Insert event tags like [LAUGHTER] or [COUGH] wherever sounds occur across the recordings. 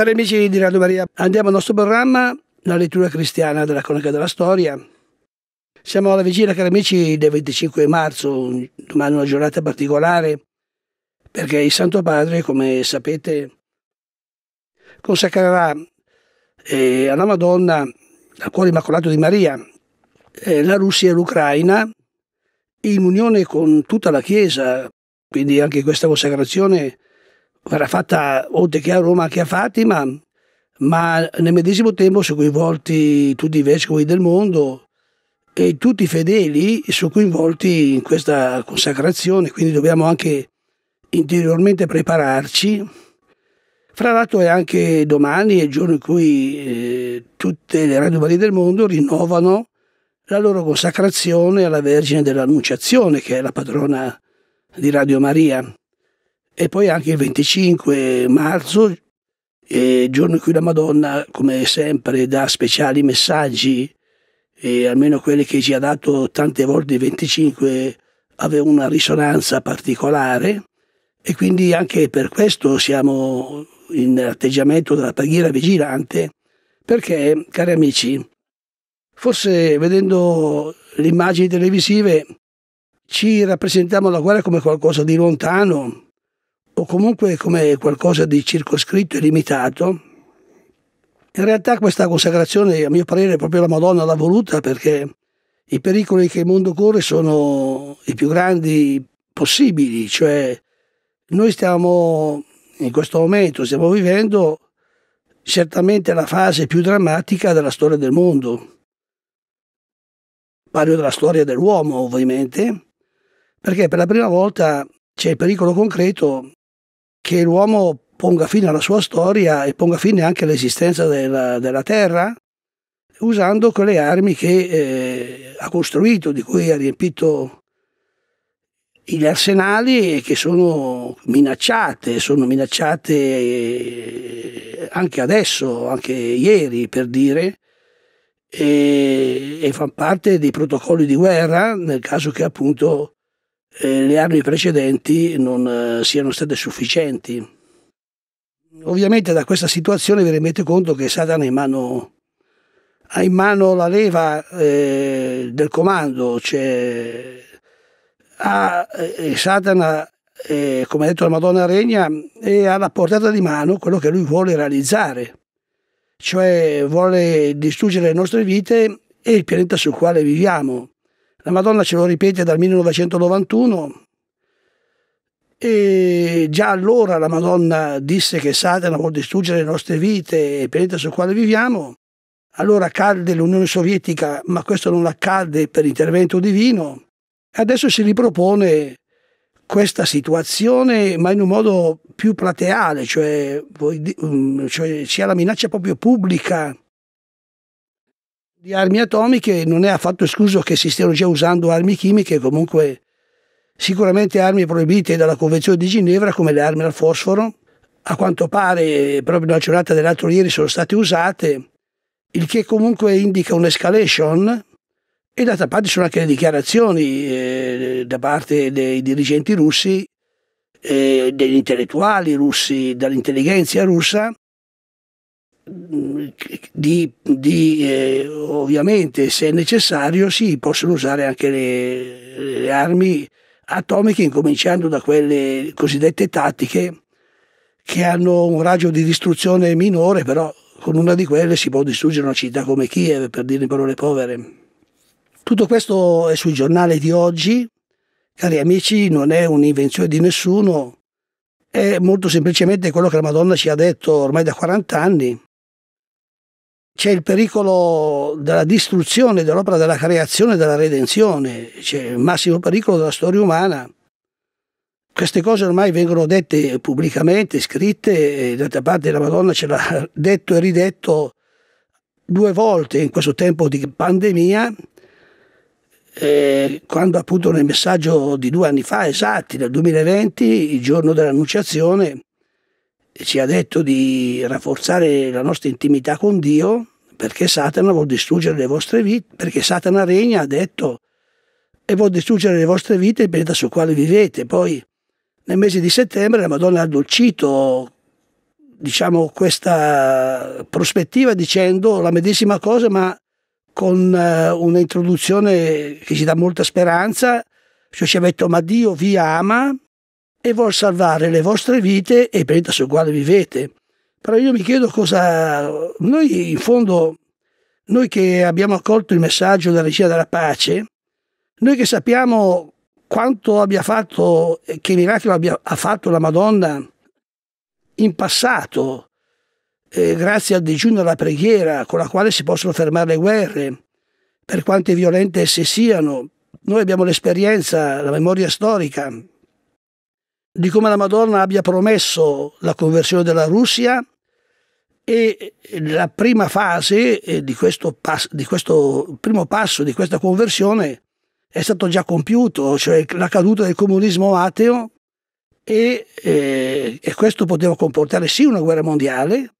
Cari amici di Radio Maria, andiamo al nostro programma, la lettura cristiana della cronaca della storia. Siamo alla vigilia, cari amici, del 25 marzo, domani una giornata particolare, perché il Santo Padre, come sapete, consacrerà eh, alla Madonna, al cuore immacolato di Maria, eh, la Russia e l'Ucraina, in unione con tutta la Chiesa, quindi anche questa consacrazione verrà fatta oltre che a Roma anche a Fatima, ma nel medesimo tempo sono coinvolti tutti i vescovi del mondo e tutti i fedeli sono coinvolti in questa consacrazione, quindi dobbiamo anche interiormente prepararci. Fra l'altro è anche domani, è il giorno in cui eh, tutte le radio Maria del mondo rinnovano la loro consacrazione alla Vergine dell'Annunciazione, che è la padrona di Radio Maria. E poi anche il 25 marzo, eh, giorno in cui la Madonna, come sempre, dà speciali messaggi, e almeno quelli che ci ha dato tante volte il 25, aveva una risonanza particolare e quindi anche per questo siamo in atteggiamento della preghiera vigilante, perché, cari amici, forse vedendo le immagini televisive ci rappresentiamo la guerra come qualcosa di lontano, o comunque come qualcosa di circoscritto e limitato, in realtà questa consacrazione, a mio parere, proprio la Madonna l'ha voluta perché i pericoli che il mondo corre sono i più grandi possibili, cioè noi stiamo in questo momento, stiamo vivendo certamente la fase più drammatica della storia del mondo. Parlo della storia dell'uomo, ovviamente, perché per la prima volta c'è il pericolo concreto che l'uomo ponga fine alla sua storia e ponga fine anche all'esistenza della, della Terra, usando quelle armi che eh, ha costruito, di cui ha riempito gli arsenali e che sono minacciate, sono minacciate eh, anche adesso, anche ieri per dire, e, e fanno parte dei protocolli di guerra nel caso che appunto eh, le armi precedenti non eh, siano state sufficienti. Ovviamente da questa situazione vi rendete conto che Satana in mano, ha in mano la leva eh, del comando, cioè ha, Satana e, come ha detto la Madonna Regna, è alla portata di mano quello che lui vuole realizzare, cioè vuole distruggere le nostre vite e il pianeta sul quale viviamo. La Madonna ce lo ripete dal 1991 e già allora la Madonna disse che Satana vuol distruggere le nostre vite e il pianeta sul quale viviamo. Allora cadde l'Unione Sovietica, ma questo non accadde per intervento divino. E Adesso si ripropone questa situazione, ma in un modo più plateale, cioè, mm, cioè sia la minaccia proprio pubblica di armi atomiche non è affatto escluso che si stiano già usando armi chimiche, comunque sicuramente armi proibite dalla Convenzione di Ginevra come le armi al fosforo. A quanto pare proprio nella giornata dell'altro ieri sono state usate, il che comunque indica un'escalation e d'altra parte sono anche le dichiarazioni eh, da parte dei dirigenti russi, eh, degli intellettuali russi, dall'intelligenza russa, di, di eh, ovviamente se necessario si sì, possono usare anche le, le, armi atomiche incominciando da quelle cosiddette tattiche che hanno un raggio di distruzione minore però con una di quelle si può distruggere una città come Kiev per dire in parole povere tutto questo è sui giornali di oggi cari amici non è un'invenzione di nessuno è molto semplicemente quello che la Madonna ci ha detto ormai da 40 anni c'è il pericolo della distruzione dell'opera della creazione e della redenzione, c'è il massimo pericolo della storia umana. Queste cose ormai vengono dette pubblicamente, scritte, e d'altra parte la Madonna ce l'ha [LAUGHS] detto e ridetto due volte in questo tempo di pandemia, eh, quando appunto nel messaggio di due anni fa, esatti, nel 2020, il giorno dell'Annunciazione, ci ha detto di rafforzare la nostra intimità con Dio perché Satana vuol distruggere le vostre vite, perché Satana regna, ha detto, e vuol distruggere le vostre vite, e il pianeta sul quale vivete. Poi nel mese di settembre la Madonna ha addolcito diciamo, questa prospettiva dicendo la medesima cosa ma con eh, un'introduzione che ci dà molta speranza, cioè ci ha detto ma Dio vi ama e vuol salvare le vostre vite e il pianeta sul quale vivete. Però io mi chiedo cosa... Noi in fondo, noi che abbiamo accolto il messaggio della regia della pace, noi che sappiamo quanto abbia fatto, che miracolo abbia ha fatto la Madonna in passato, eh, grazie al digiuno e alla preghiera con la quale si possono fermare le guerre, per quante violente esse siano. Noi abbiamo l'esperienza, la memoria storica di come la Madonna abbia promesso la conversione della Russia e la prima fase eh, di questo, di questo primo passo di questa conversione è stato già compiuto, cioè la caduta del comunismo ateo e, eh, e questo poteva comportare sì una guerra mondiale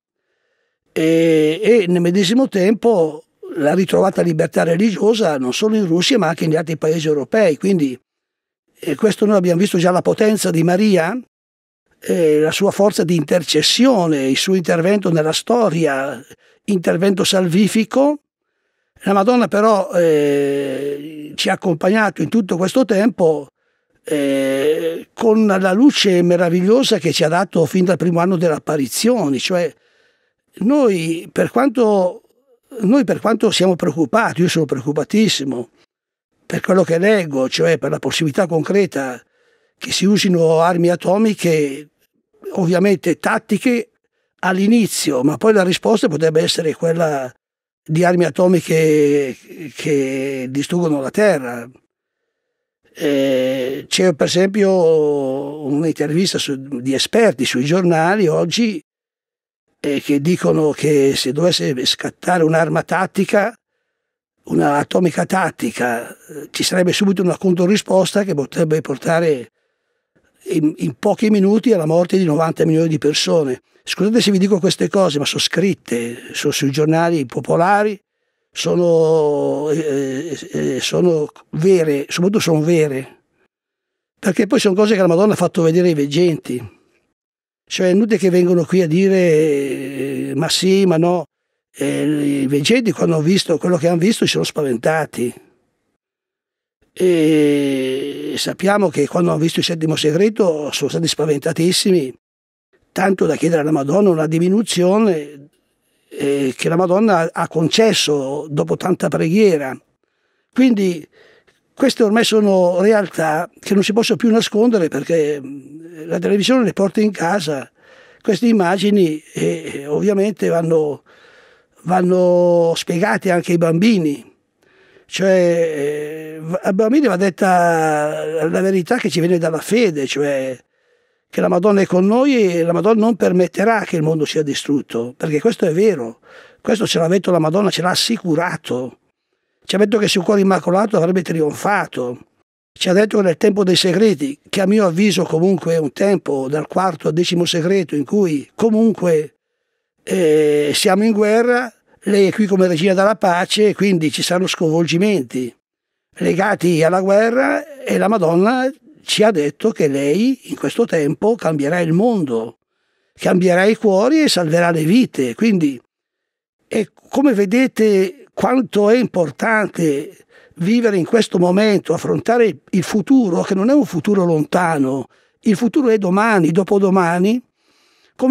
e, e nel medesimo tempo la ritrovata libertà religiosa non solo in Russia ma anche negli altri paesi europei. Quindi e questo noi abbiamo visto già la potenza di Maria, eh, la sua forza di intercessione, il suo intervento nella storia, intervento salvifico. La Madonna però eh, ci ha accompagnato in tutto questo tempo eh, con la luce meravigliosa che ci ha dato fin dal primo anno delle apparizioni, cioè noi per quanto, noi per quanto siamo preoccupati, io sono preoccupatissimo, per quello che leggo, cioè per la possibilità concreta che si usino armi atomiche, ovviamente tattiche all'inizio, ma poi la risposta potrebbe essere quella di armi atomiche che distruggono la Terra. Eh, c'è per esempio un'intervista di esperti sui giornali oggi eh, che dicono che se dovesse scattare un'arma tattica una atomica tattica, eh, ci sarebbe subito una controrisposta che potrebbe portare in, in, pochi minuti alla morte di 90 milioni di persone. Scusate se vi dico queste cose, ma sono scritte, sono sui giornali popolari, sono, eh, eh, eh, sono vere, soprattutto sono vere, perché poi sono cose che la Madonna ha fatto vedere ai veggenti. Cioè è inutile che vengono qui a dire eh, ma sì, ma no. E I vegeti quando hanno visto quello che hanno visto si sono spaventati. E sappiamo che quando hanno visto il settimo segreto sono stati spaventatissimi, tanto da chiedere alla Madonna una diminuzione eh, che la Madonna ha concesso dopo tanta preghiera. Quindi queste ormai sono realtà che non si possono più nascondere perché la televisione le porta in casa queste immagini e eh, ovviamente vanno vanno spiegati anche ai bambini. Cioè, eh, ai bambini va detta la verità che ci viene dalla fede, cioè che la Madonna è con noi e la Madonna non permetterà che il mondo sia distrutto, perché questo è vero, questo ce l'ha detto la Madonna, ce l'ha assicurato, ci ha detto che il cuore immacolato avrebbe trionfato, ci ha detto che nel tempo dei segreti, che a mio avviso comunque è un tempo dal quarto al decimo segreto in cui comunque eh, siamo in guerra, lei è qui come regina della pace, quindi ci saranno sconvolgimenti legati alla guerra e la Madonna ci ha detto che lei in questo tempo cambierà il mondo, cambierà i cuori e salverà le vite. Quindi, come vedete quanto è importante vivere in questo momento, affrontare il futuro, che non è un futuro lontano, il futuro è domani, dopodomani,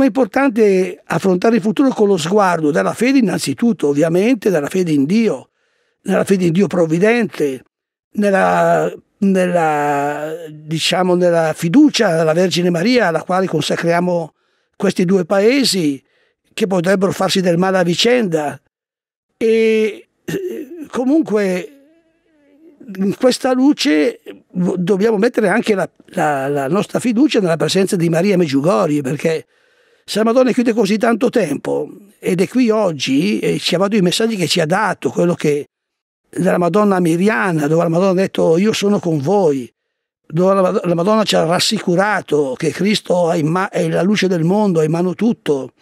è importante affrontare il futuro con lo sguardo, della fede innanzitutto, ovviamente, dalla fede in Dio, nella fede in Dio provvidente, nella, nella, diciamo, nella fiducia alla Vergine Maria alla quale consacriamo questi due paesi che potrebbero farsi del male a vicenda. E eh, comunque in questa luce dobbiamo mettere anche la, la, la nostra fiducia nella presenza di Maria Meggiugorie, perché se la Madonna è qui da così tanto tempo ed è qui oggi, e ci ha dato i messaggi che ci ha dato, quello che della Madonna Miriana, dove la Madonna ha detto io sono con voi, dove la Madonna ci ha rassicurato che Cristo è, è la luce del mondo, è in mano tutto,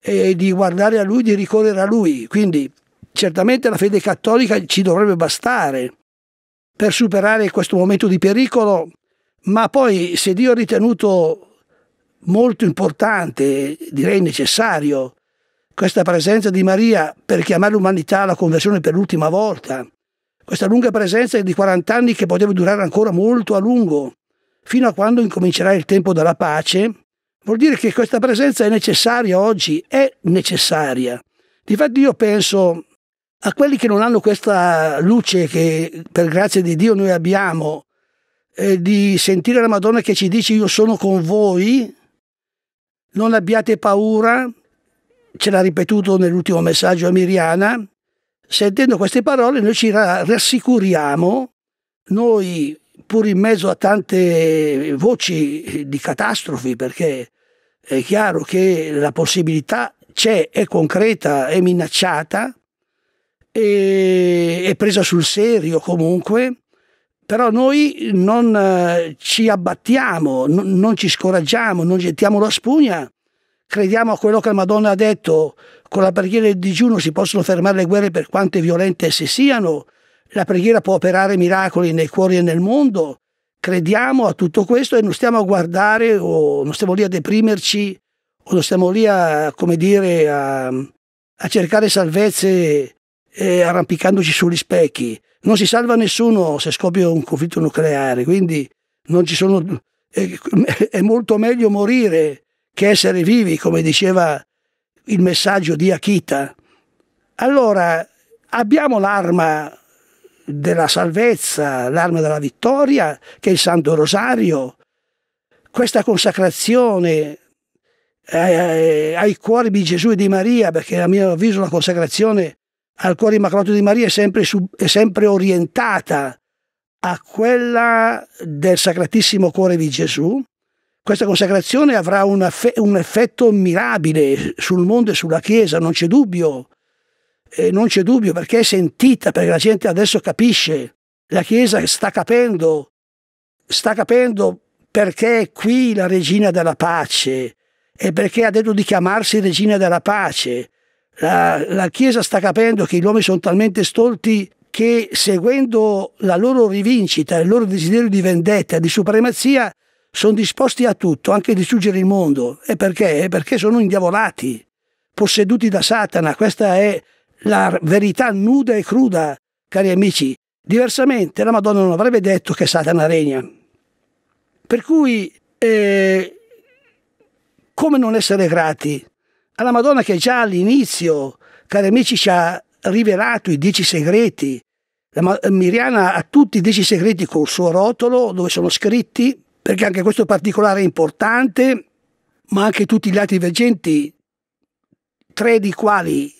e di guardare a Lui, di ricorrere a Lui. Quindi certamente la fede cattolica ci dovrebbe bastare per superare questo momento di pericolo, ma poi se Dio ha ritenuto molto importante, direi necessario, questa presenza di Maria per chiamare l'umanità alla conversione per l'ultima volta, questa lunga presenza di 40 anni che poteva durare ancora molto a lungo, fino a quando incomincerà il tempo della pace, vuol dire che questa presenza è necessaria oggi, è necessaria. Difatti io penso a quelli che non hanno questa luce che per grazia di Dio noi abbiamo, eh, di sentire la Madonna che ci dice io sono con voi, non abbiate paura, ce l'ha ripetuto nell'ultimo messaggio a Miriana, sentendo queste parole noi ci rassicuriamo, noi pur in mezzo a tante voci di catastrofi, perché è chiaro che la possibilità c'è, è concreta, è minacciata, è, presa sul serio comunque, però noi non eh, ci abbattiamo, non ci scoraggiamo, non gettiamo la spugna, crediamo a quello che la Madonna ha detto, con la preghiera e il digiuno si possono fermare le guerre per quante violente esse siano, la preghiera può operare miracoli nei cuori e nel mondo, crediamo a tutto questo e non stiamo a guardare o non stiamo lì a deprimerci o non stiamo lì a, come dire, a, a cercare salvezze eh, arrampicandoci sugli specchi. Non si salva nessuno se scoppia un conflitto nucleare, quindi sono, eh, è molto meglio morire che essere vivi, come diceva il messaggio di Akita. Allora, abbiamo l'arma della salvezza, l'arma della vittoria, che è il Santo Rosario, questa consacrazione eh, eh, ai cuori di Gesù e di Maria, perché a mio avviso la consacrazione al cuore immacolato di Maria è sempre, è sempre orientata a quella del Sacratissimo Cuore di Gesù, questa consacrazione avrà un, effetto mirabile sul mondo e sulla Chiesa, non c'è dubbio, eh, non c'è dubbio perché è sentita, perché la gente adesso capisce, la Chiesa sta capendo, sta capendo perché è qui la regina della pace e perché ha detto di chiamarsi regina della pace la, la Chiesa sta capendo che gli uomini sono talmente stolti che seguendo la loro rivincita, il loro desiderio di vendetta, di supremazia, sono disposti a tutto, anche a distruggere il mondo. E perché? Perché sono indiavolati, posseduti da Satana. Questa è la verità nuda e cruda, cari amici. Diversamente la Madonna non avrebbe detto che Satana regna. Per cui, eh, come non essere grati alla Madonna che già all'inizio, cari amici, ci ha rivelato i dieci segreti. La Miriana ha tutti i dieci segreti col suo rotolo dove sono scritti, perché anche questo particolare è importante, ma anche tutti gli altri veggenti, tre di quali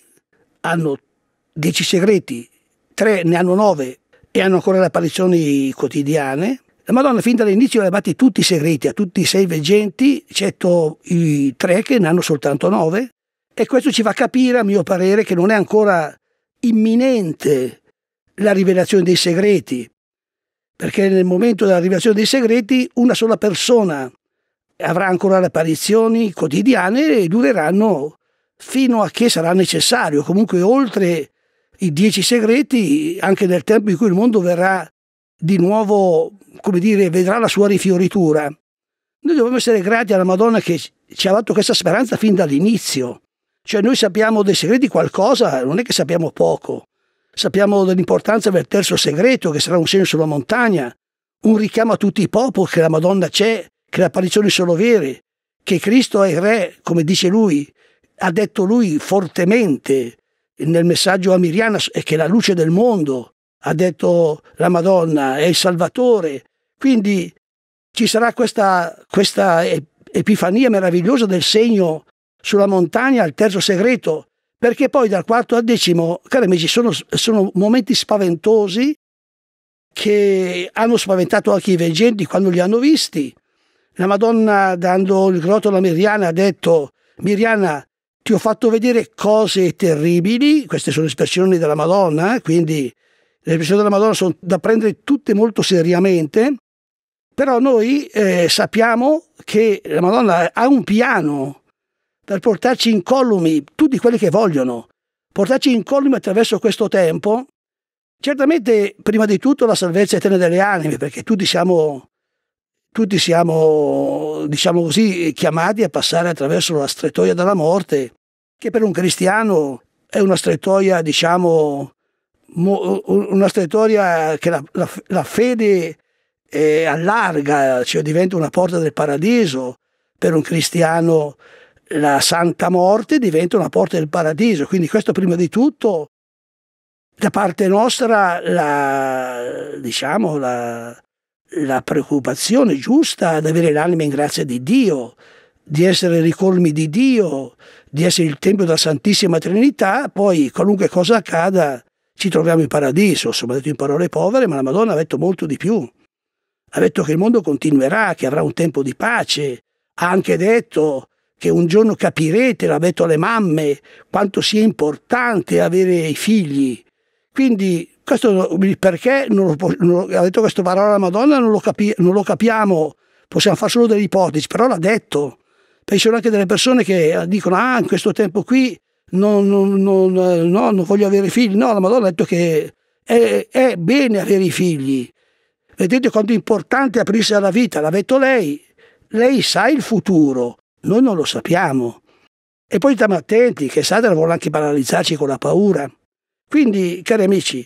hanno dieci segreti, tre ne hanno nove e hanno ancora le apparizioni quotidiane. La Madonna fin dall'inizio aveva ha tutti i segreti a tutti i sei veggenti, eccetto i tre che ne hanno soltanto nove, e questo ci fa capire, a mio parere, che non è ancora imminente la rivelazione dei segreti, perché nel momento della rivelazione dei segreti una sola persona avrà ancora le apparizioni quotidiane e dureranno fino a che sarà necessario, comunque oltre i dieci segreti, anche nel tempo in cui il mondo verrà di nuovo, come dire, vedrà la sua rifioritura. Noi dobbiamo essere grati alla Madonna che ci ha dato questa speranza fin dall'inizio. Cioè noi sappiamo dei segreti qualcosa, non è che sappiamo poco. Sappiamo dell'importanza del terzo segreto, che sarà un segno sulla montagna, un richiamo a tutti i popoli che la Madonna c'è, che le apparizioni sono vere, che Cristo è il re, come dice lui, ha detto lui fortemente nel messaggio a Miriana, e che è la luce del mondo, ha detto la Madonna, è il Salvatore. Quindi ci sarà questa, questa epifania meravigliosa del segno sulla montagna al terzo segreto, perché poi dal quarto al decimo, cari amici, sono, sono momenti spaventosi che hanno spaventato anche i veggenti quando li hanno visti. La Madonna, dando il grotto a Miriana, ha detto, Miriana, ti ho fatto vedere cose terribili, queste sono espressioni della Madonna, eh, quindi le missioni della Madonna sono da prendere tutte molto seriamente, però noi eh, sappiamo che la Madonna ha un piano per portarci incollumi, tutti quelli che vogliono, portarci incollumi attraverso questo tempo. Certamente, prima di tutto, la salvezza eterna delle anime, perché tutti siamo, tutti siamo, diciamo così, chiamati a passare attraverso la strettoia della morte, che per un cristiano è una strettoia, diciamo, una storia che la, la, la fede eh, allarga, cioè diventa una porta del paradiso. Per un cristiano la santa morte diventa una porta del paradiso. Quindi questo prima di tutto, da parte nostra, la, diciamo, la, la preoccupazione giusta di avere l'anima in grazia di Dio, di essere ricolmi di Dio, di essere il Tempio della Santissima Trinità, poi qualunque cosa accada ci troviamo in paradiso, insomma detto in parole povere, ma la Madonna ha detto molto di più. Ha detto che il mondo continuerà, che avrà un tempo di pace, ha anche detto che un giorno capirete, l'ha detto alle mamme, quanto sia importante avere i figli. Quindi questo perché non lo, non lo, ha detto questa parola alla Madonna non lo, capi, non lo capiamo, possiamo fare solo delle ipotesi, però l'ha detto. Perché ci sono anche delle persone che dicono, ah, in questo tempo qui non, non, non, eh, no, non voglio avere figli, no, la Madonna ha detto che è, è bene avere i figli. Vedete quanto è importante aprirsi alla vita, l'ha detto lei, lei sa il futuro, noi non lo sappiamo. E poi stiamo attenti che Satana vuole anche paralizzarci con la paura. Quindi, cari amici,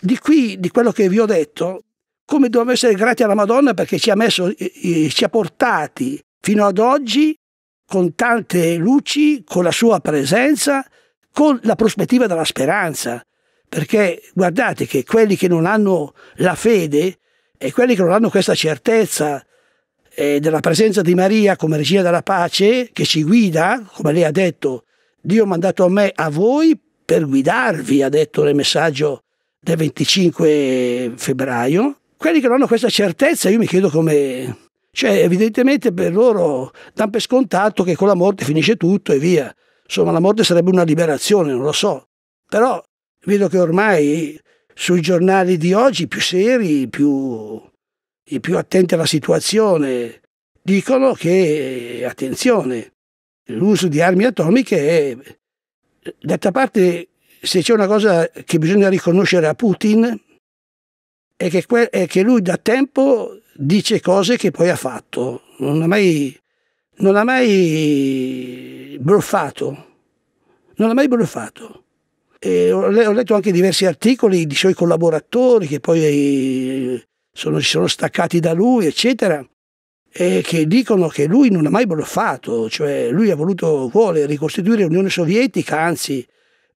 di qui, di quello che vi ho detto, come dobbiamo essere grati alla Madonna perché ci ha, messo, eh, eh, ci ha portati fino ad oggi con tante luci, con la sua presenza, con la prospettiva della speranza. Perché guardate che quelli che non hanno la fede e quelli che non hanno questa certezza eh, della presenza di Maria come regina della pace, che ci guida, come lei ha detto, Dio ha mandato a me, a voi, per guidarvi, ha detto nel messaggio del 25 febbraio. Quelli che non hanno questa certezza, io mi chiedo come, cioè, evidentemente per loro danno per scontato che con la morte finisce tutto e via. Insomma, la morte sarebbe una liberazione, non lo so. Però vedo che ormai sui giornali di oggi, più seri, più, i più attenti alla situazione, dicono che, attenzione, l'uso di armi atomiche è... D'altra parte, se c'è una cosa che bisogna riconoscere a Putin, è che, è che lui da tempo dice cose che poi ha fatto, non ha mai, non ha mai bluffato, non ha mai bluffato. E ho letto anche diversi articoli di suoi collaboratori che poi sono, si sono staccati da lui, eccetera, e che dicono che lui non ha mai bluffato, cioè lui voluto, vuole ricostituire l'Unione Sovietica, anzi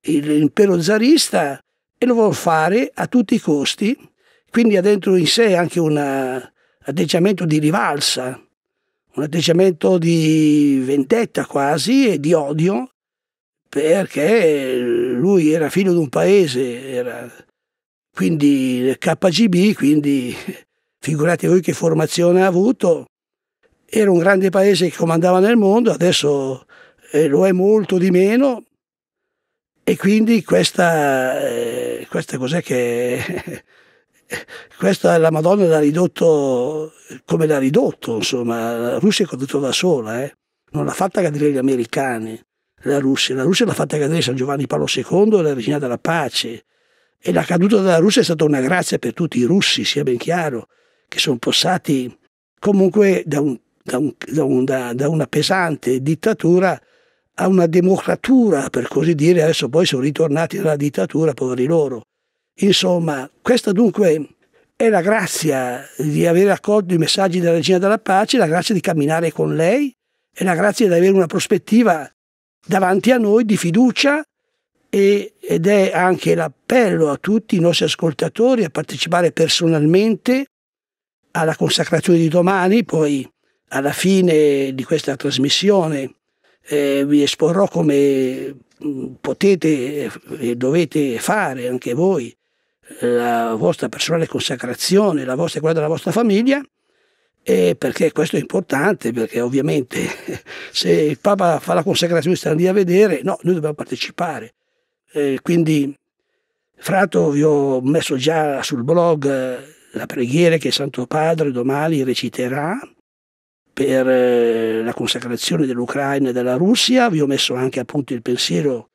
l'impero zarista, e lo vuole fare a tutti i costi, quindi ha dentro in sé anche una, atteggiamento di rivalsa, un atteggiamento di vendetta quasi e di odio, perché lui era figlio di un paese, era quindi KGB, quindi [LAUGHS] figurate voi che formazione ha avuto, era un grande paese che comandava nel mondo, adesso eh, lo è molto di meno e quindi questa, eh, questa cos'è che [LAUGHS] questa la Madonna l'ha ridotto come l'ha ridotto, insomma, la Russia è caduta da sola, eh. non l'ha fatta cadere gli americani, la Russia, la Russia l'ha fatta cadere San Giovanni Paolo II e la regina della pace, e la caduta della Russia è stata una grazia per tutti i russi, sia ben chiaro, che sono passati comunque da, un, da, un, da, un, da una pesante dittatura a una democratura, per così dire, adesso poi sono ritornati dalla dittatura, poveri loro Insomma, questa dunque è la grazia di aver accolto i messaggi della Regina della Pace, la grazia di camminare con lei è la grazia di avere una prospettiva davanti a noi di fiducia e, ed è anche l'appello a tutti i nostri ascoltatori a partecipare personalmente alla consacrazione di domani, poi alla fine di questa trasmissione eh, vi esporrò come mm, potete e dovete fare anche voi la vostra personale consacrazione, la vostra quella della vostra famiglia, e perché questo è importante, perché ovviamente [LAUGHS] se il Papa fa la consacrazione sta lì a vedere, no, noi dobbiamo partecipare. E quindi, frato, vi ho messo già sul blog eh, la preghiera che Santo Padre domani reciterà per eh, la consacrazione dell'Ucraina e della Russia, vi ho messo anche appunto il pensiero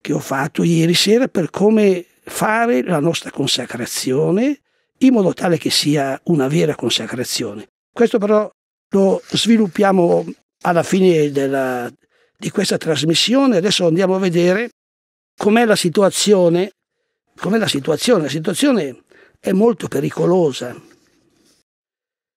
che ho fatto ieri sera per come fare la nostra consacrazione in modo tale che sia una vera consacrazione. Questo però lo sviluppiamo alla fine della, di questa trasmissione. Adesso andiamo a vedere com'è la situazione. Com'è la situazione? La situazione è molto pericolosa.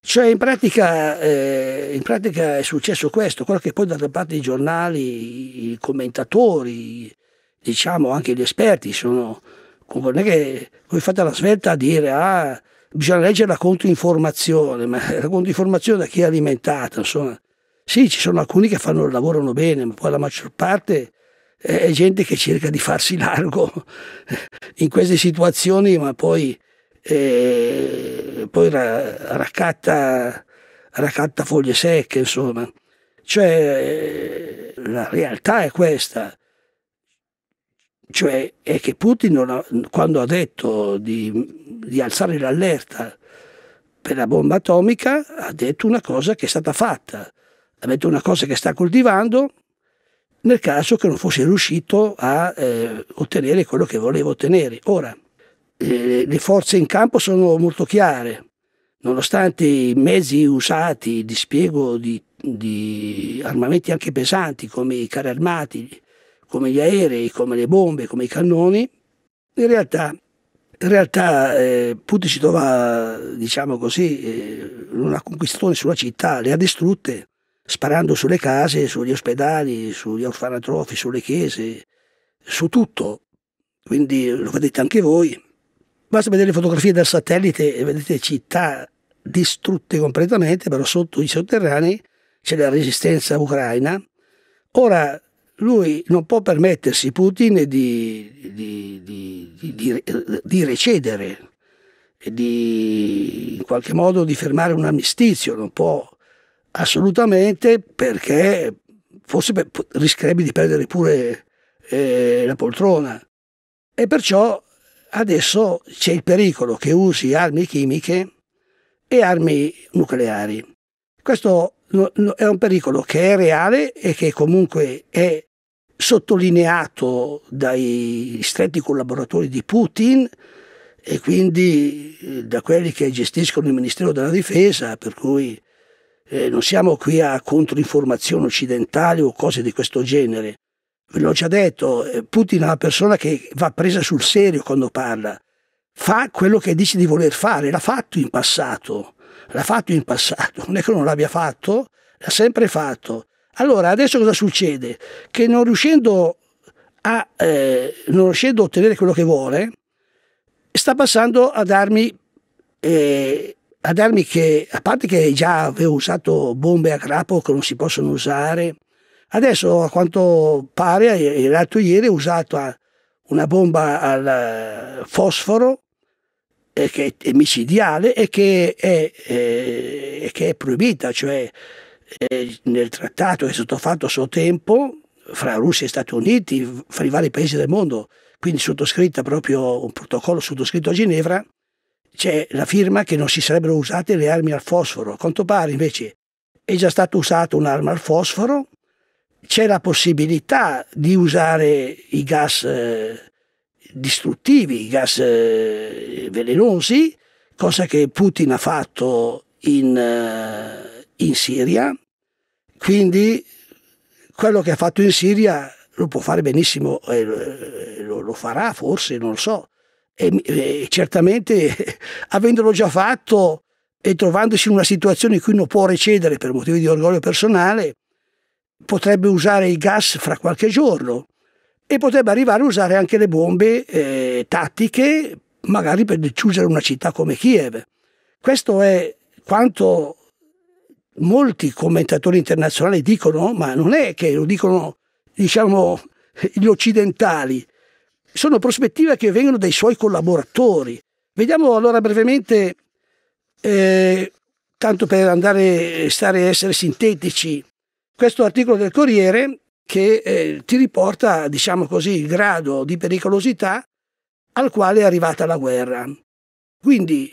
Cioè, in pratica, eh, in pratica è successo questo, quello che poi d'altra parte dei giornali, i commentatori, diciamo anche gli esperti sono non è che voi fate la svelta a dire ah, bisogna leggere la controinformazione, ma [LAUGHS] la controinformazione da chi è alimentata, insomma. Sì, ci sono alcuni che fanno, lavorano bene, ma poi la maggior parte è gente che cerca di farsi [LAUGHS] largo [LAUGHS] in queste situazioni, ma poi, eh, poi raccatta, raccatta foglie secche, insomma. Cioè, la realtà è questa. Cioè è che Putin, ha, quando ha detto di, di alzare l'allerta per la bomba atomica, ha detto una cosa che è stata fatta, ha detto una cosa che sta coltivando nel caso che non fosse riuscito a eh, ottenere quello che voleva ottenere. Ora, eh, le forze in campo sono molto chiare, nonostante i mezzi usati, il dispiego di, di armamenti anche pesanti come i carri armati, come gli aerei, come le bombe, come i cannoni, in realtà, in realtà eh, Putin si trova, diciamo così, eh, una conquistone sulla città, le ha distrutte, sparando sulle case, sugli ospedali, sugli orfanatrofi, sulle chiese, su tutto. Quindi lo vedete anche voi. Basta vedere le fotografie dal satellite e vedete città distrutte completamente, però sotto i sotterranei c'è la resistenza ucraina. Ora lui non può permettersi, Putin, di, di, di, di recedere, di in qualche modo di fermare un armistizio, non può assolutamente perché forse rischierebbe di perdere pure eh, la poltrona. E perciò adesso c'è il pericolo che usi armi chimiche e armi nucleari. Questo no, no, è un pericolo che è reale e che comunque è sottolineato dai stretti collaboratori di Putin e quindi eh, da quelli che gestiscono il Ministero della Difesa, per cui eh, non siamo qui a controinformazioni occidentali o cose di questo genere. Ve l'ho già detto, eh, Putin è una persona che va presa sul serio quando parla, fa quello che dice di voler fare, l'ha fatto in passato l'ha fatto in passato, non è che non l'abbia fatto, l'ha sempre fatto. Allora, adesso cosa succede? Che non riuscendo a, eh, non riuscendo a ottenere quello che vuole, sta passando ad armi, eh, ad armi che, a parte che già avevo usato bombe a grappolo che non si possono usare, adesso a quanto pare l'altro ieri ho usato una bomba al eh, fosforo che è micidiale e che è, eh, che è proibita, cioè eh, nel trattato che è stato fatto a suo tempo fra Russia e Stati Uniti, fra i vari paesi del mondo, quindi sottoscritta proprio un protocollo sottoscritto a Ginevra, c'è la firma che non si sarebbero usate le armi al fosforo. A quanto pare invece è già stata usata un'arma al fosforo, c'è la possibilità di usare i gas eh, distruttivi, i gas eh, velenosi, cosa che Putin ha fatto in, eh, in Siria. Quindi quello che ha fatto in Siria lo può fare benissimo, eh, lo, lo, farà forse, non lo so. E, e certamente [LAUGHS] avendolo già fatto e trovandosi in una situazione in cui non può recedere per motivi di orgoglio personale, potrebbe usare il gas fra qualche giorno e potrebbe arrivare a usare anche le bombe eh, tattiche, magari per chiudere una città come Kiev. Questo è quanto molti commentatori internazionali dicono, ma non è che lo dicono, diciamo, [LAUGHS] gli occidentali, sono prospettive che vengono dai suoi collaboratori. Vediamo allora brevemente, eh, tanto per andare, stare, essere sintetici, questo articolo del Corriere che eh, ti riporta, diciamo così, il grado di pericolosità al quale è arrivata la guerra. Quindi,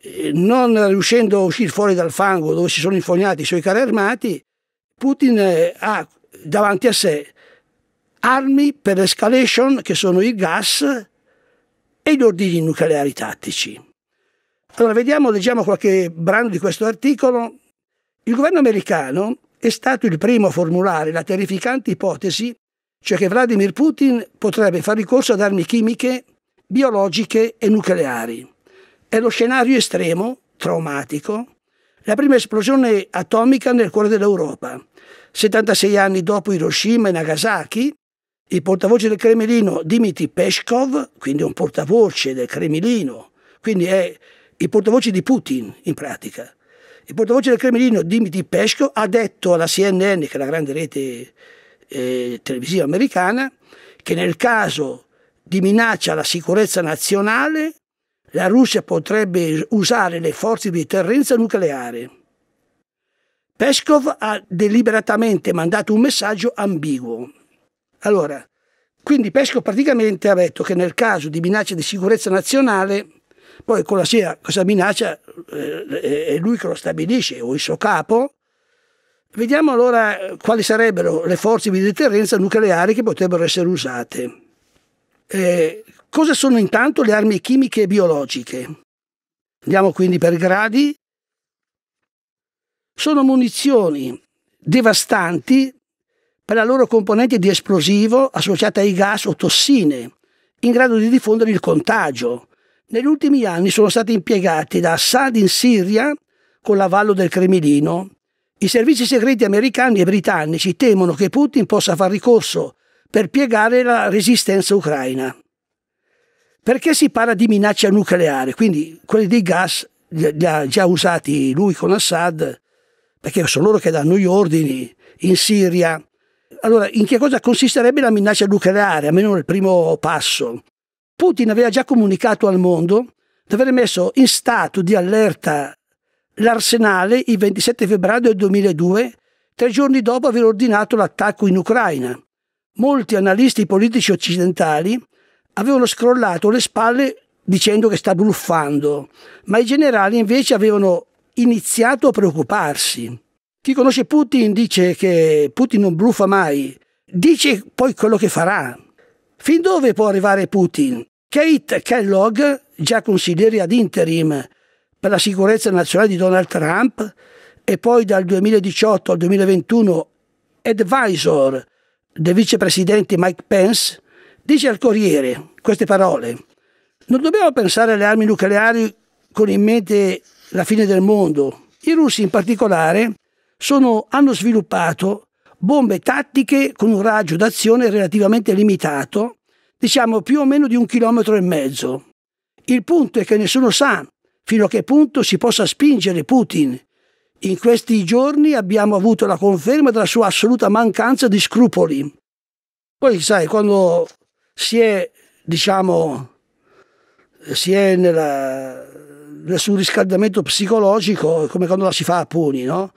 eh, non riuscendo a uscire fuori dal fango dove si sono infognati i suoi carri armati, Putin eh, ha davanti a sé armi per escalation che sono il gas e gli ordini nucleari tattici. Allora vediamo, leggiamo qualche brano di questo articolo. Il governo americano è stato il primo a formulare la terrificante ipotesi, cioè che Vladimir Putin potrebbe far ricorso ad armi chimiche, biologiche e nucleari. È lo scenario estremo, traumatico, la prima esplosione atomica nel cuore dell'Europa. 76 anni dopo Hiroshima e Nagasaki, il portavoce del Cremlino Dmitry Peshkov, quindi un portavoce del Cremlino, quindi è il portavoce di Putin in pratica, il portavoce del Cremlino, Dimitri Pesco, ha detto alla CNN, che è la grande rete eh, televisiva americana, che nel caso di minaccia alla sicurezza nazionale la Russia potrebbe usare le forze di deterrenza nucleare. Peskov ha deliberatamente mandato un messaggio ambiguo. Allora, quindi Peskov praticamente ha detto che nel caso di minaccia di sicurezza nazionale poi con la Siria questa minaccia eh, eh, è lui che lo stabilisce o il suo capo. Vediamo allora eh, quali sarebbero le forze di deterrenza nucleari che potrebbero essere usate. Eh, cosa sono intanto le armi chimiche e biologiche? Andiamo quindi per gradi. Sono munizioni devastanti per la loro componente di esplosivo associata ai gas o tossine, in grado di diffondere il contagio, negli ultimi anni sono stati impiegati da Assad in Siria con l'avallo del Cremlino. I servizi segreti americani e britannici temono che Putin possa far ricorso per piegare la resistenza ucraina. Perché si parla di minaccia nucleare? Quindi quelli dei gas li ha già usati lui con Assad, perché sono loro che danno gli ordini in Siria. Allora, in che cosa consisterebbe la minaccia nucleare, almeno nel primo passo? Putin aveva già comunicato al mondo di aver messo in stato di allerta l'arsenale il 27 febbraio del 2002, tre giorni dopo aver ordinato l'attacco in Ucraina. Molti analisti politici occidentali avevano scrollato le spalle dicendo che sta bluffando, ma i generali invece avevano iniziato a preoccuparsi. Chi conosce Putin dice che Putin non bluffa mai, dice poi quello che farà. Fin dove può arrivare Putin? Kate Kellogg, già consigliere ad interim per la sicurezza nazionale di Donald Trump e poi dal 2018 al 2021 advisor del vicepresidente Mike Pence, dice al Corriere queste parole. Non dobbiamo pensare alle armi nucleari con in mente la fine del mondo. I russi in particolare sono, hanno sviluppato bombe tattiche con un raggio d'azione relativamente limitato diciamo più o meno di un chilometro e mezzo. Il punto è che nessuno sa fino a che punto si possa spingere Putin. In questi giorni abbiamo avuto la conferma della sua assoluta mancanza di scrupoli. Poi sai, quando si è, diciamo, si è nella, nel surriscaldamento psicologico, come quando la si fa a pugni, no?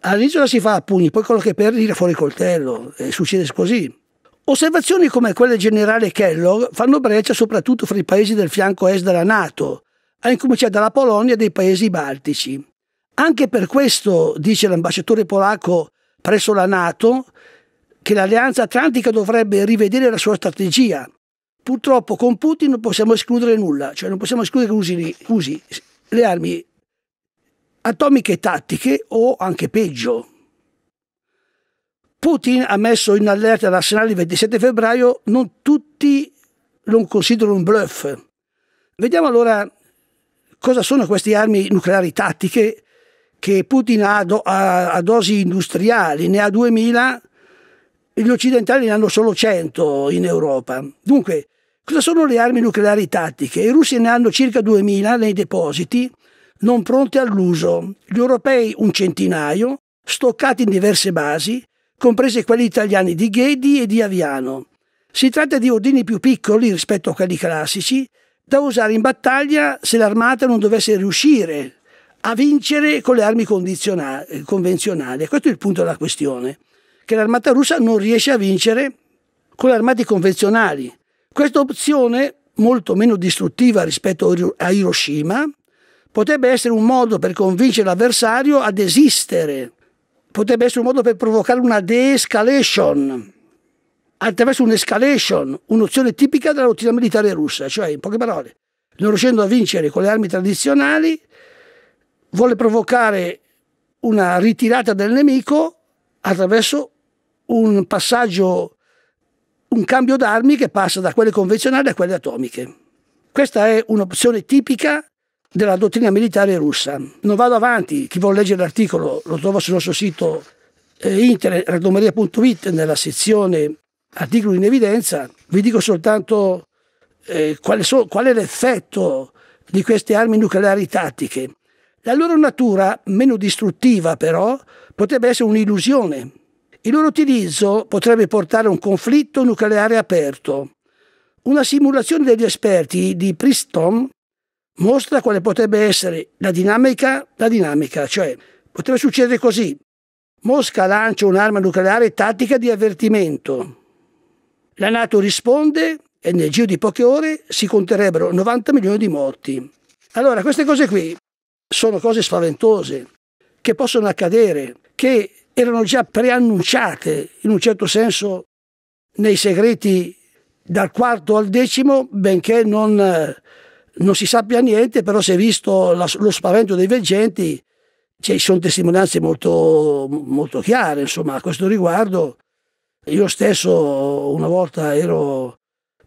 All'inizio la si fa a pugni, poi quello che perdi tira fuori il coltello e succede così. Osservazioni come quelle del generale Kellogg fanno breccia soprattutto fra i paesi del fianco est della Nato, a incominciare dalla Polonia e dai paesi baltici. Anche per questo, dice l'ambasciatore polacco presso la Nato, che l'Alleanza Atlantica dovrebbe rivedere la sua strategia. Purtroppo con Putin non possiamo escludere nulla, cioè non possiamo escludere che usi, usi le armi atomiche tattiche o anche peggio, Putin ha messo in allerta l'arsenale il 27 febbraio, non tutti lo considerano un bluff. Vediamo allora cosa sono queste armi nucleari tattiche che Putin ha do, a, a dosi industriali, ne ha 2000, gli occidentali ne hanno solo 100 in Europa. Dunque, cosa sono le armi nucleari tattiche? I russi ne hanno circa 2000 nei depositi, non pronte all'uso, gli europei un centinaio, stoccati in diverse basi, comprese quelli italiani di Ghedi e di Aviano. Si tratta di ordini più piccoli rispetto a quelli classici, da usare in battaglia se l'armata non dovesse riuscire a vincere con le armi convenzionali. Questo è il punto della questione, che l'armata russa non riesce a vincere con le armate convenzionali. Questa opzione, molto meno distruttiva rispetto a Hiroshima, potrebbe essere un modo per convincere l'avversario ad esistere potrebbe essere un modo per provocare una de-escalation attraverso un'escalation, un'opzione tipica della routine militare russa, cioè in poche parole, non riuscendo a vincere con le armi tradizionali, vuole provocare una ritirata del nemico attraverso un passaggio, un cambio d'armi che passa da quelle convenzionali a quelle atomiche. Questa è un'opzione tipica della dottrina militare russa. Non vado avanti, chi vuole leggere l'articolo lo trova sul nostro sito eh, internet radomaria.it nella sezione articoli in evidenza. Vi dico soltanto eh, qual, so, qual è l'effetto di queste armi nucleari tattiche. La loro natura, meno distruttiva però, potrebbe essere un'illusione. Il loro utilizzo potrebbe portare a un conflitto nucleare aperto. Una simulazione degli esperti di Priston mostra quale potrebbe essere la dinamica, la dinamica, cioè potrebbe succedere così. Mosca lancia un'arma nucleare tattica di avvertimento. La Nato risponde e nel giro di poche ore si conterebbero 90 milioni di morti. Allora, queste cose qui sono cose spaventose che possono accadere, che erano già preannunciate in un certo senso nei segreti dal quarto al decimo, benché non non si sappia niente, però si è visto la, lo spavento dei veggenti, ci sono testimonianze molto, molto chiare insomma, a questo riguardo. Io stesso una volta ero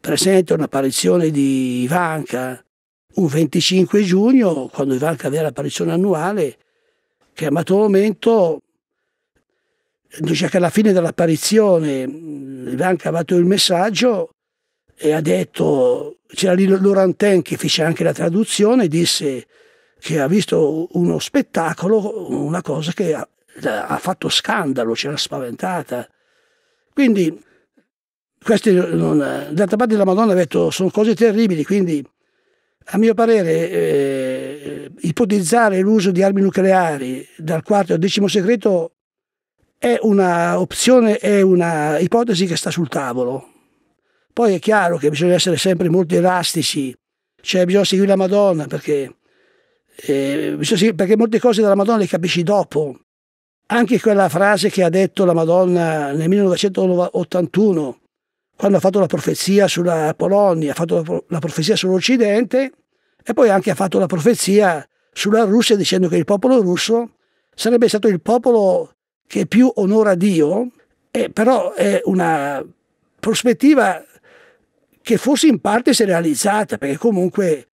presente a un'apparizione di Ivanka, un 25 giugno, quando Ivanka aveva l'apparizione annuale, che a Matteo Momento dice che alla fine dell'apparizione Ivanka ha dato il messaggio e ha detto, c'era lì Laurentin che fece anche la traduzione, disse che ha visto uno spettacolo, una cosa che ha, ha fatto scandalo, c'era spaventata. Quindi, queste, non, d'altra parte la Madonna ha detto, sono cose terribili, quindi a mio parere eh, ipotizzare l'uso di armi nucleari dal quarto al decimo segreto è una opzione, è una ipotesi che sta sul tavolo, poi è chiaro che bisogna essere sempre molto elastici, cioè bisogna seguire la Madonna perché, eh, seguire, perché molte cose della Madonna le capisci dopo. Anche quella frase che ha detto la Madonna nel 1981, quando ha fatto la profezia sulla Polonia, ha fatto la profezia sull'Occidente e poi anche ha fatto la profezia sulla Russia dicendo che il popolo russo sarebbe stato il popolo che più onora Dio, eh, però è una prospettiva che forse in parte si è realizzata, perché comunque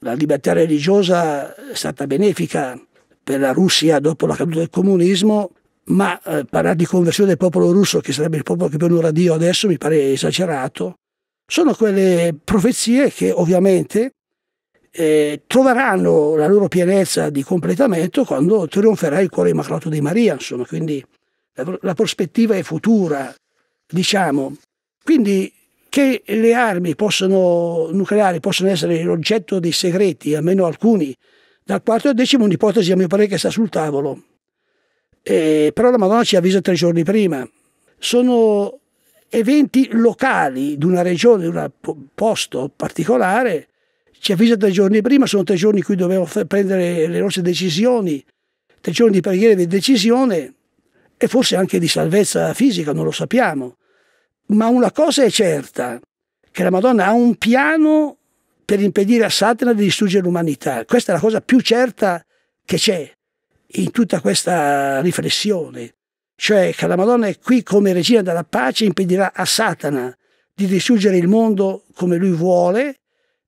la libertà religiosa è stata benefica per la Russia dopo la caduta del comunismo, ma eh, parlare di conversione del popolo russo, che sarebbe il popolo che per l'ora Dio adesso, mi pare esagerato, sono quelle profezie che ovviamente eh, troveranno la loro pienezza di completamento quando trionferà il cuore immacolato di Maria, insomma, quindi la, la prospettiva è futura, diciamo. Quindi che le armi possono, nucleari possono essere l'oggetto dei segreti, almeno alcuni, dal quarto al decimo un'ipotesi a mio parere che sta sul tavolo. Eh, però la Madonna ci avvisa tre giorni prima. Sono eventi locali di una regione, di un posto particolare, ci avvisa tre giorni prima, sono tre giorni in cui dobbiamo prendere le nostre decisioni, tre giorni di preghiera e di decisione e forse anche di salvezza fisica, non lo sappiamo. Ma una cosa è certa, che la Madonna ha un piano per impedire a Satana di distruggere l'umanità. Questa è la cosa più certa che c'è in tutta questa riflessione. Cioè che la Madonna è qui come regina della pace impedirà a Satana di distruggere il mondo come lui vuole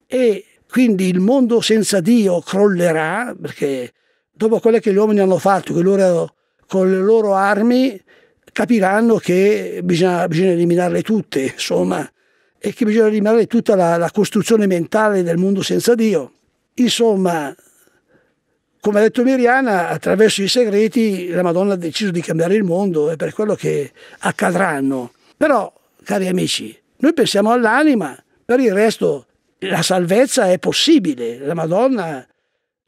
e quindi il mondo senza Dio crollerà perché dopo quello che gli uomini hanno fatto, che loro con le loro armi capiranno che bisogna, bisogna eliminarle tutte, insomma, e che bisogna eliminare tutta la, la costruzione mentale del mondo senza Dio. Insomma, come ha detto Miriana, attraverso i segreti la Madonna ha deciso di cambiare il mondo e per quello che accadranno. Però, cari amici, noi pensiamo all'anima, per il resto la salvezza è possibile. La Madonna,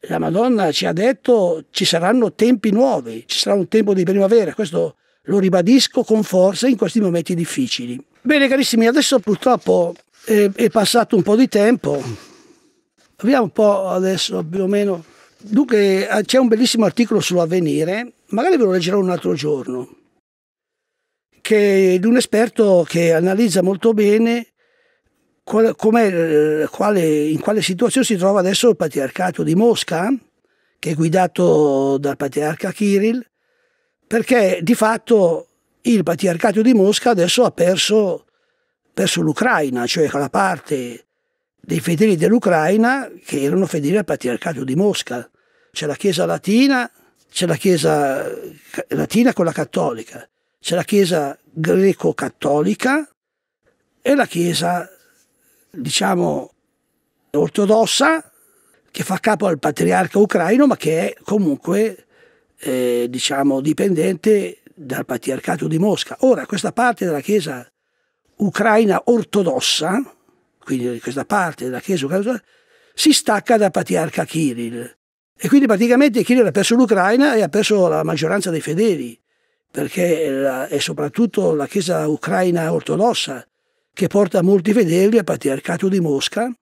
la Madonna ci ha detto ci saranno tempi nuovi, ci sarà un tempo di primavera, questo lo ribadisco con forza in questi momenti difficili. Bene carissimi, adesso purtroppo è, eh, è passato un po' di tempo, vediamo un po' adesso più o meno, dunque eh, c'è un bellissimo articolo sull'avvenire, magari ve lo leggerò un altro giorno, che è di un esperto che analizza molto bene qual, eh, quale, in quale situazione si trova adesso il patriarcato di Mosca, che è guidato dal patriarca Kirill, perché di fatto il patriarcato di Mosca adesso ha perso, perso l'Ucraina, cioè la parte dei fedeli dell'Ucraina che erano fedeli al patriarcato di Mosca. C'è la Chiesa latina, c'è la Chiesa latina con la cattolica, c'è la Chiesa greco-cattolica e la Chiesa, diciamo, ortodossa che fa capo al patriarca ucraino ma che è comunque eh, diciamo, dipendente dal patriarcato di Mosca. Ora, questa parte della Chiesa ucraina ortodossa, quindi questa parte della Chiesa ucraina si stacca dal patriarca Kirill. E quindi praticamente Kirill ha perso l'Ucraina e ha perso la maggioranza dei fedeli, perché è soprattutto la Chiesa ucraina ortodossa che porta molti fedeli al patriarcato di Mosca.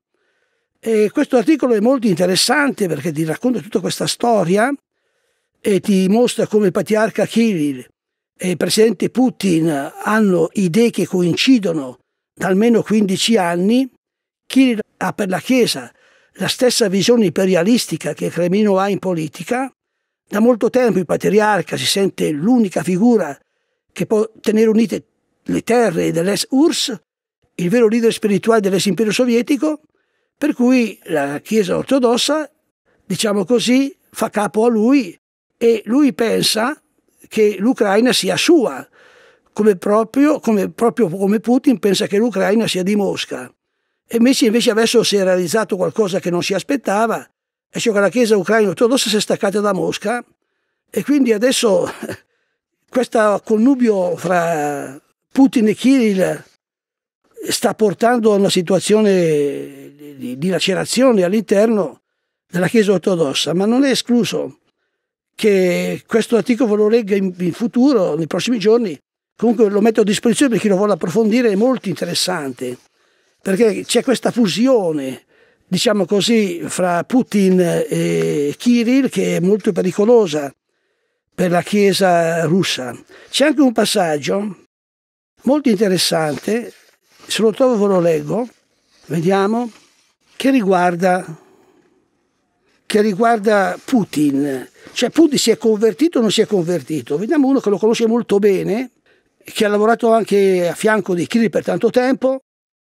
E questo articolo è molto interessante perché ti racconta tutta questa storia e ti mostra come il patriarca Kirill e il presidente Putin hanno idee che coincidono da almeno 15 anni, Kirill ha per la Chiesa la stessa visione imperialistica che Cremino ha in politica. Da molto tempo il patriarca si sente l'unica figura che può tenere unite le terre dell'ex URSS, il vero leader spirituale dell'ex impero sovietico, per cui la Chiesa ortodossa, diciamo così, fa capo a lui e lui pensa che l'Ucraina sia sua, come proprio, come, proprio come Putin pensa che l'Ucraina sia di Mosca. E Messi invece adesso si è realizzato qualcosa che non si aspettava, e cioè che la Chiesa ucraina ortodossa si è staccata da Mosca e quindi adesso [LAUGHS] questo connubio fra Putin e Kirill sta portando a una situazione di, di lacerazione all'interno della Chiesa ortodossa, ma non è escluso che questo articolo ve lo legga in, in, futuro, nei prossimi giorni. Comunque lo metto a disposizione per chi lo vuole approfondire, è molto interessante, perché c'è questa fusione, diciamo così, fra Putin e Kirill che è molto pericolosa per la Chiesa russa. C'è anche un passaggio molto interessante, se lo trovo ve lo leggo, vediamo, che riguarda, che riguarda Putin cioè Puddi si è convertito o non si è convertito? Vediamo uno che lo conosce molto bene, che ha lavorato anche a fianco di Chiri per tanto tempo,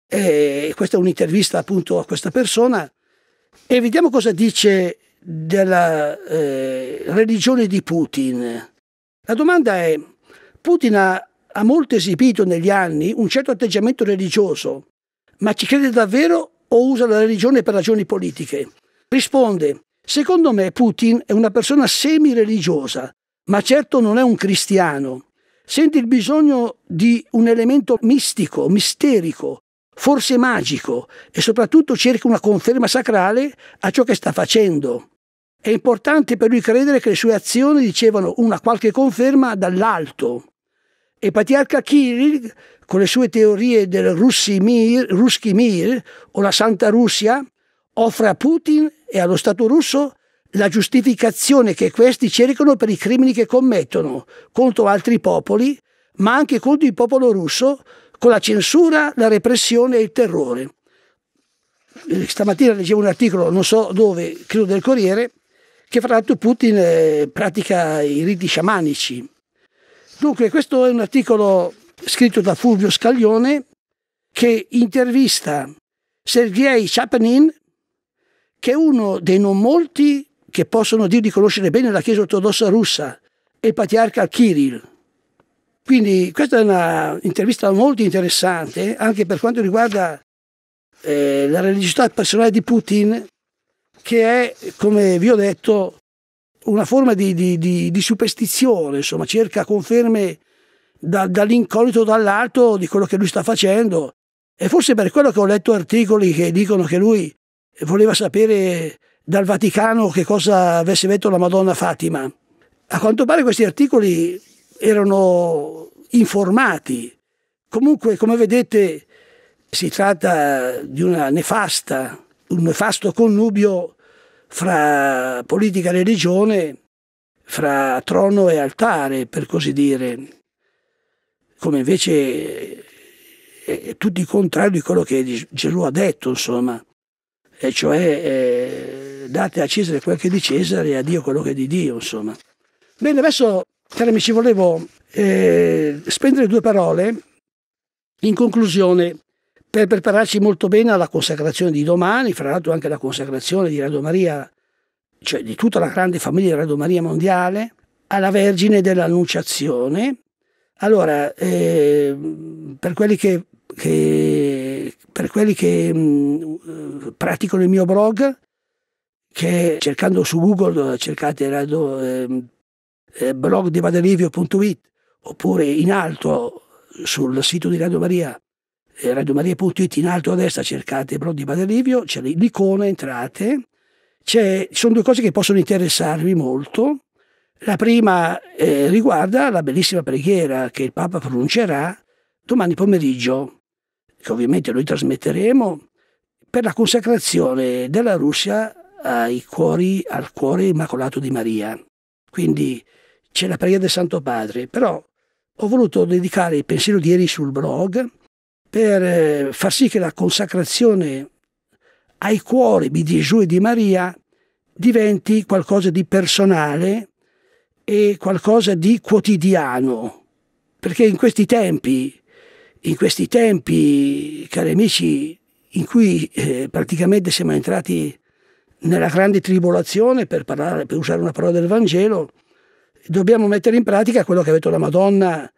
e questa è un'intervista appunto a questa persona, e vediamo cosa dice della eh, religione di Putin. La domanda è, Putin ha, ha molto esibito negli anni un certo atteggiamento religioso, ma ci crede davvero o usa la religione per ragioni politiche? Risponde, Secondo me Putin è una persona semireligiosa, ma certo non è un cristiano. Sente il bisogno di un elemento mistico, misterico, forse magico e soprattutto cerca una conferma sacrale a ciò che sta facendo. È importante per lui credere che le sue azioni ricevano una qualche conferma dall'alto. E Patriarca Kirill, con le sue teorie del Russi Mir, Ruski Mir o la Santa Russia, offre a Putin e allo Stato russo la giustificazione che questi cercano per i crimini che commettono contro altri popoli, ma anche contro il popolo russo, con la censura, la repressione e il terrore. Eh, stamattina leggevo un articolo, non so dove, credo del Corriere, che fra l'altro Putin eh, pratica i riti sciamanici. Dunque, questo è un articolo scritto da Fulvio Scaglione che intervista Sergei Chapanin, che è uno dei non molti che possono dir di conoscere bene la Chiesa ortodossa russa e il patriarca Kirill. Quindi questa è un'intervista molto interessante anche per quanto riguarda eh, la religiosità personale di Putin, che è, come vi ho detto, una forma di, di, di, di superstizione, insomma, cerca conferme da, dall'incolito dall'alto di quello che lui sta facendo. E forse per quello che ho letto articoli che dicono che lui voleva sapere dal Vaticano che cosa avesse detto la Madonna Fatima. A quanto pare questi articoli erano informati. Comunque, come vedete, si tratta di una nefasta, un nefasto connubio fra politica e religione, fra trono e altare, per così dire, come invece è tutto il contrario di quello che Gesù ha detto, insomma e cioè eh, date a Cesare quel che è di Cesare e a Dio quello che è di Dio, insomma. Bene, adesso, cari amici, volevo eh, spendere due parole in conclusione per prepararci molto bene alla consacrazione di domani, fra l'altro anche la consacrazione di Radio Maria, cioè di tutta la grande famiglia di Radio Maria mondiale, alla Vergine dell'Annunciazione. Allora, eh, per quelli che che, per quelli che mh, mm, eh, praticano il mio blog, che cercando su Google cercate rado, ehm, eh, blog di Vadelivio.it oppure in alto sul sito di Radio Maria eh, radiomaria.it in alto a destra cercate blog di Vadelivio, c'è l'icona, entrate, ci sono due cose che possono interessarvi molto. La prima eh, riguarda la bellissima preghiera che il Papa pronuncerà domani pomeriggio che ovviamente noi trasmetteremo, per la consacrazione della Russia ai cuori, al cuore immacolato di Maria. Quindi c'è la preghiera del Santo Padre, però ho voluto dedicare il pensiero di ieri sul blog per eh, far sì che la consacrazione ai cuori di Gesù e di Maria diventi qualcosa di personale e qualcosa di quotidiano, perché in questi tempi in questi tempi, cari amici, in cui eh, praticamente siamo entrati nella grande tribolazione, per, parlare, per usare una parola del Vangelo, dobbiamo mettere in pratica quello che ha detto la Madonna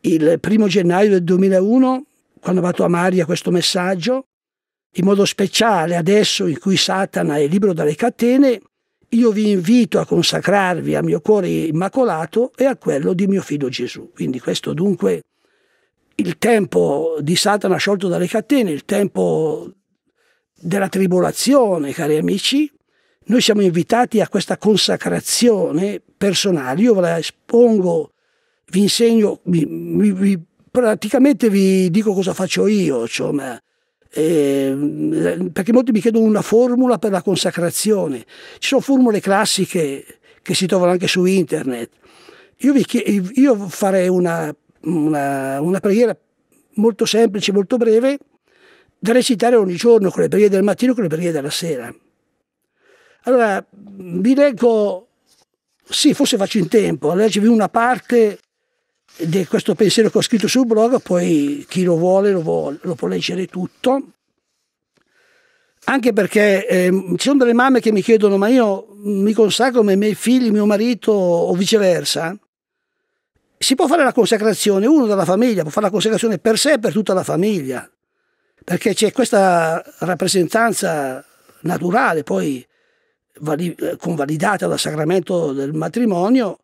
il primo gennaio del 2001, quando ha fatto a Maria questo messaggio, in modo speciale adesso in cui Satana è libero dalle catene, io vi invito a consacrarvi al mio cuore immacolato e a quello di mio figlio Gesù. Quindi questo dunque il tempo di Satana sciolto dalle catene, il tempo della tribolazione, cari amici, noi siamo invitati a questa consacrazione personale. Io ve la espongo, vi insegno, vi, vi, praticamente vi dico cosa faccio io, insomma, eh, perché molti mi chiedono una formula per la consacrazione. Ci sono formule classiche che si trovano anche su internet. Io, vi, io farei una una, una preghiera molto semplice, molto breve, da recitare ogni giorno, con le preghiere del mattino e con le preghiere della sera. Allora, vi leggo, sì, forse faccio in tempo, a leggervi una parte di questo pensiero che ho scritto sul blog, poi chi lo vuole lo, vuole, lo può leggere tutto. Anche perché eh, ci sono delle mamme che mi chiedono, ma io mi consacro come i miei figli, mio marito o viceversa? si può fare la consacrazione, uno dalla famiglia può fare la consacrazione per sé e per tutta la famiglia, perché c'è questa rappresentanza naturale, poi convalidata dal sacramento del matrimonio,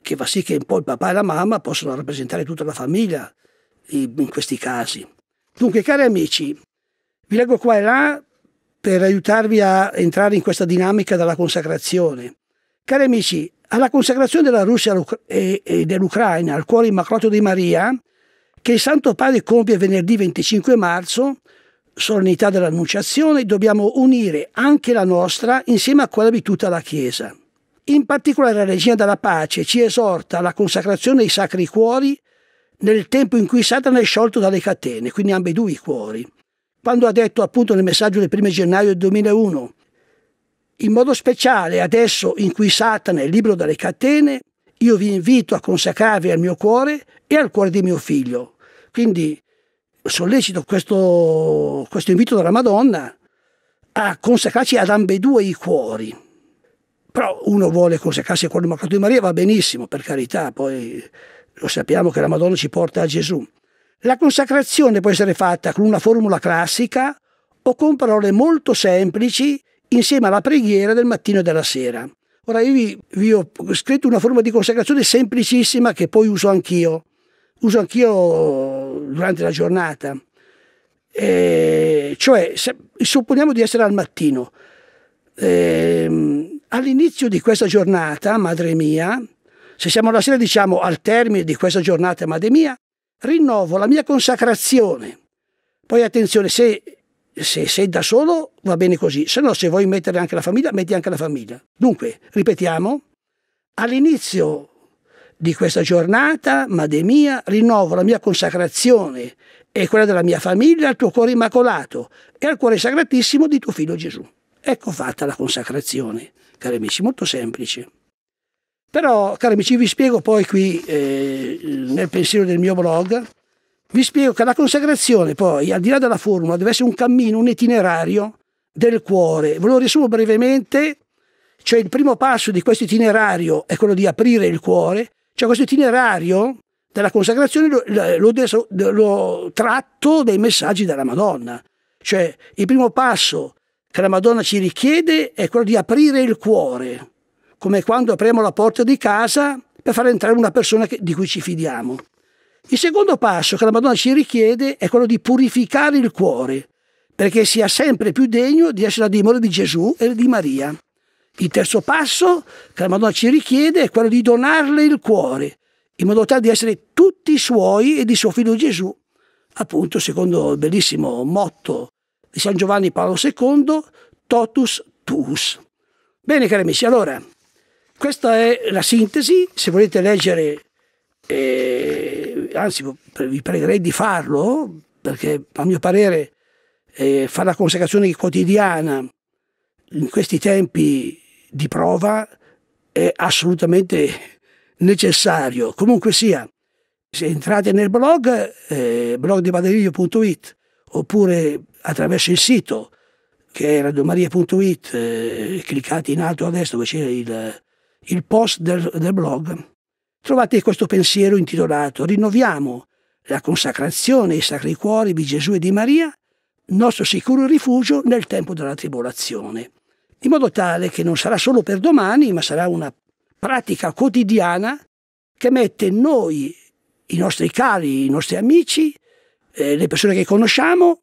che fa sì che un po' il papà e la mamma possano rappresentare tutta la famiglia in questi casi. Dunque, cari amici, vi leggo qua e là per aiutarvi a entrare in questa dinamica della consacrazione. Cari amici, alla consacrazione della Russia e dell'Ucraina al cuore immacolato di Maria, che il Santo Padre compie venerdì 25 marzo, solennità dell'Annunciazione, dobbiamo unire anche la nostra insieme a quella di tutta la Chiesa. In particolare la Regina della Pace ci esorta alla consacrazione dei Sacri Cuori nel tempo in cui Satana è sciolto dalle catene, quindi ambedue i cuori. Quando ha detto appunto nel messaggio del 1 gennaio del 2001 in modo speciale adesso in cui Satana è libero dalle catene, io vi invito a consacrarvi al mio cuore e al cuore di mio figlio. Quindi sollecito questo, questo invito della Madonna a consacrarci ad ambedue i cuori. Però uno vuole consacrarsi al cuore immacolato di Maria, va benissimo, per carità, poi lo sappiamo che la Madonna ci porta a Gesù. La consacrazione può essere fatta con una formula classica o con parole molto semplici insieme alla preghiera del mattino e della sera. Ora io vi, vi ho scritto una forma di consacrazione semplicissima che poi uso anch'io, uso anch'io durante la giornata. Eh, cioè, se, supponiamo di essere al mattino. Eh, all'inizio di questa giornata, madre mia, se siamo alla sera diciamo al termine di questa giornata, madre mia, rinnovo la mia consacrazione. Poi attenzione, se se sei da solo va bene così, se no se vuoi mettere anche la famiglia, metti anche la famiglia. Dunque, ripetiamo, all'inizio di questa giornata, Madre mia, rinnovo la mia consacrazione e quella della mia famiglia al tuo cuore immacolato e al cuore sacratissimo di tuo figlio Gesù. Ecco fatta la consacrazione, cari amici, molto semplice. Però, cari amici, vi spiego poi qui eh, nel pensiero del mio blog vi spiego che la consacrazione poi, al di là della formula, deve essere un cammino, un itinerario del cuore. Ve lo riassumo brevemente, cioè il primo passo di questo itinerario è quello di aprire il cuore, cioè questo itinerario della consacrazione lo, lo, lo tratto dai messaggi della Madonna. Cioè il primo passo che la Madonna ci richiede è quello di aprire il cuore, come quando apriamo la porta di casa per far entrare una persona che, di cui ci fidiamo. Il secondo passo che la Madonna ci richiede è quello di purificare il cuore, perché sia sempre più degno di essere la dimora di Gesù e di Maria. Il terzo passo che la Madonna ci richiede è quello di donarle il cuore, in modo tale di essere tutti suoi e di suo figlio Gesù, appunto secondo il bellissimo motto di San Giovanni Paolo II, totus tuus. Bene cari amici, allora, questa è la sintesi, se volete leggere e, anzi, vi pregherei di farlo, perché a mio parere eh, fare la consacrazione quotidiana in questi tempi di prova è assolutamente necessario. Comunque sia, se entrate nel blog, eh, blogdibaderiglio.it, oppure attraverso il sito che è radiomaria.it, eh, cliccate in alto a destra dove c'è il, il, post del, del blog, Trovate questo pensiero intitolato Rinnoviamo la consacrazione ai Sacri Cuori di Gesù e di Maria, nostro sicuro rifugio nel tempo della tribolazione, in modo tale che non sarà solo per domani, ma sarà una pratica quotidiana che mette noi, i nostri cari, i nostri amici, eh, le persone che conosciamo,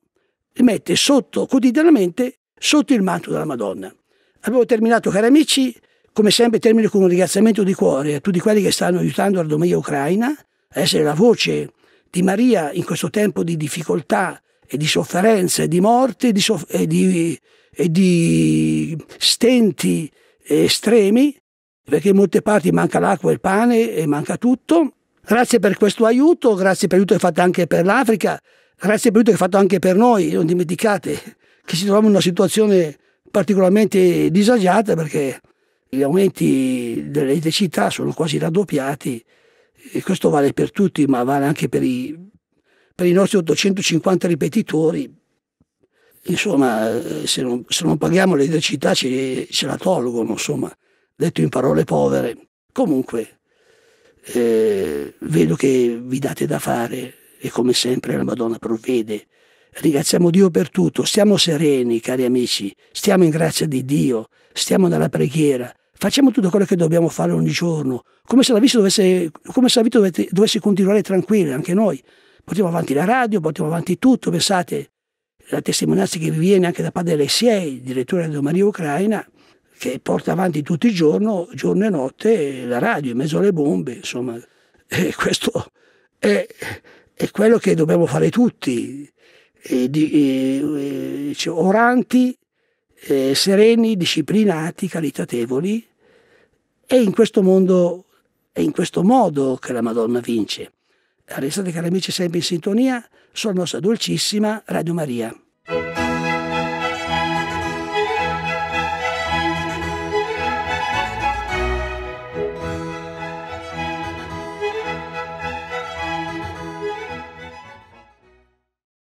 li mette sotto quotidianamente sotto il manto della Madonna. Abbiamo terminato, cari amici, come sempre termino con un ringraziamento di cuore a tutti quelli che stanno aiutando l'Ardomia Ucraina a essere la voce di Maria in questo tempo di difficoltà e di sofferenza e di morte e di, soff- e di, e di stenti estremi, perché in molte parti manca l'acqua e il pane e manca tutto. Grazie per questo aiuto, grazie per l'aiuto che fate anche per l'Africa, grazie per l'aiuto che fate anche per noi. Non dimenticate che ci troviamo in una situazione particolarmente disagiata perché gli aumenti dell'elettricità sono quasi raddoppiati e questo vale per tutti, ma vale anche per i, per i nostri 850 ripetitori. Insomma, eh, se non, se non paghiamo l'elettricità ce, ce, la tolgono, insomma, detto in parole povere. Comunque, eh, vedo che vi date da fare e come sempre la Madonna provvede. Ringraziamo Dio per tutto, stiamo sereni, cari amici, stiamo in grazia di Dio stiamo nella preghiera, facciamo tutto quello che dobbiamo fare ogni giorno, come se la vita dovesse, la vita dovesse, dovesse continuare tranquilla, anche noi. Portiamo avanti la radio, portiamo avanti tutto, pensate, la testimonianza che vi viene anche da padre Alessiei, direttore della Maria Ucraina, che porta avanti tutto il giorno, giorno e notte, la radio in mezzo alle bombe, insomma, e questo è, è quello che dobbiamo fare tutti, e e, e, cioè, oranti eh, sereni, disciplinati, caritatevoli. È in questo mondo, è in questo modo che la Madonna vince. Restate cari amici sempre in sintonia sulla nostra dolcissima Radio Maria.